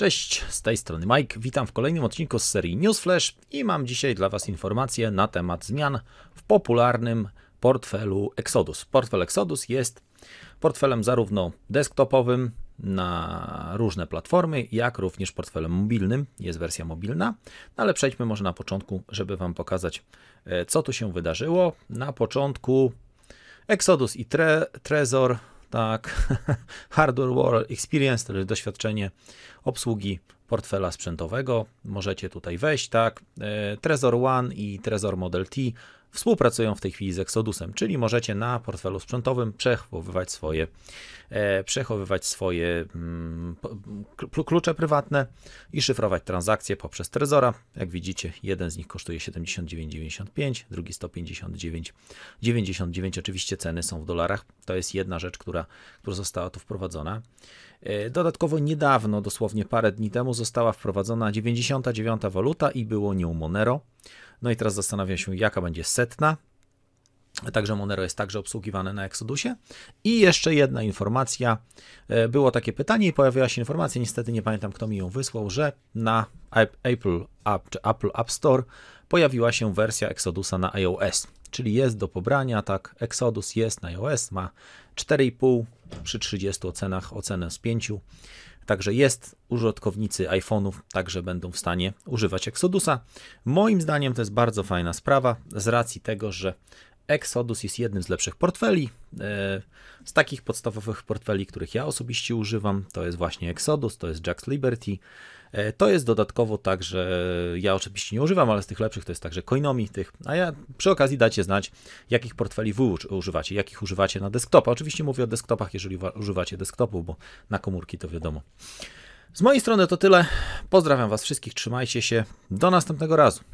Cześć, z tej strony Mike. Witam w kolejnym odcinku z serii Newsflash i mam dzisiaj dla Was informacje na temat zmian w popularnym portfelu Exodus. Portfel Exodus jest portfelem zarówno desktopowym na różne platformy, jak również portfelem mobilnym. Jest wersja mobilna, no ale przejdźmy może na początku, żeby Wam pokazać, e, co tu się wydarzyło. Na początku Exodus i tre Trezor tak, Hardware War Experience, to jest doświadczenie obsługi portfela sprzętowego. Możecie tutaj wejść, tak, e, Trezor One i Trezor Model T współpracują w tej chwili z Exodusem, czyli możecie na portfelu sprzętowym przechowywać swoje, e, przechowywać swoje mm, klucze prywatne i szyfrować transakcje poprzez Trezora. Jak widzicie, jeden z nich kosztuje 79,95, drugi 159,99. Oczywiście ceny są w dolarach. To jest jedna rzecz, która, która została tu wprowadzona. E, dodatkowo niedawno, dosłownie parę dni temu, została wprowadzona 99 waluta i było nią Monero. No i teraz zastanawiam się, jaka będzie setna. Także Monero jest także obsługiwane na Exodusie. I jeszcze jedna informacja. E, było takie pytanie i pojawiła się informacja, niestety nie pamiętam kto mi ją wysłał, że na Apple App, czy Apple App Store pojawiła się wersja Exodusa na iOS. Czyli jest do pobrania, tak, Exodus jest na iOS, ma 4,5 przy 30 ocenach ocenę z 5. Także jest, użytkownicy iPhone'ów także będą w stanie używać Exodusa. Moim zdaniem to jest bardzo fajna sprawa z racji tego, że Exodus jest jednym z lepszych portfeli. E, z takich podstawowych portfeli, których ja osobiście używam, to jest właśnie Exodus, to jest Jax Liberty. E, to jest dodatkowo także, ja oczywiście nie używam, ale z tych lepszych to jest także Coinomi tych, a ja przy okazji dacie znać, jakich portfeli wy używacie, jakich używacie na desktopa. Oczywiście mówię o desktopach, jeżeli używacie desktopu, bo na komórki to wiadomo. Z mojej strony to tyle. Pozdrawiam Was wszystkich, trzymajcie się. Do następnego razu.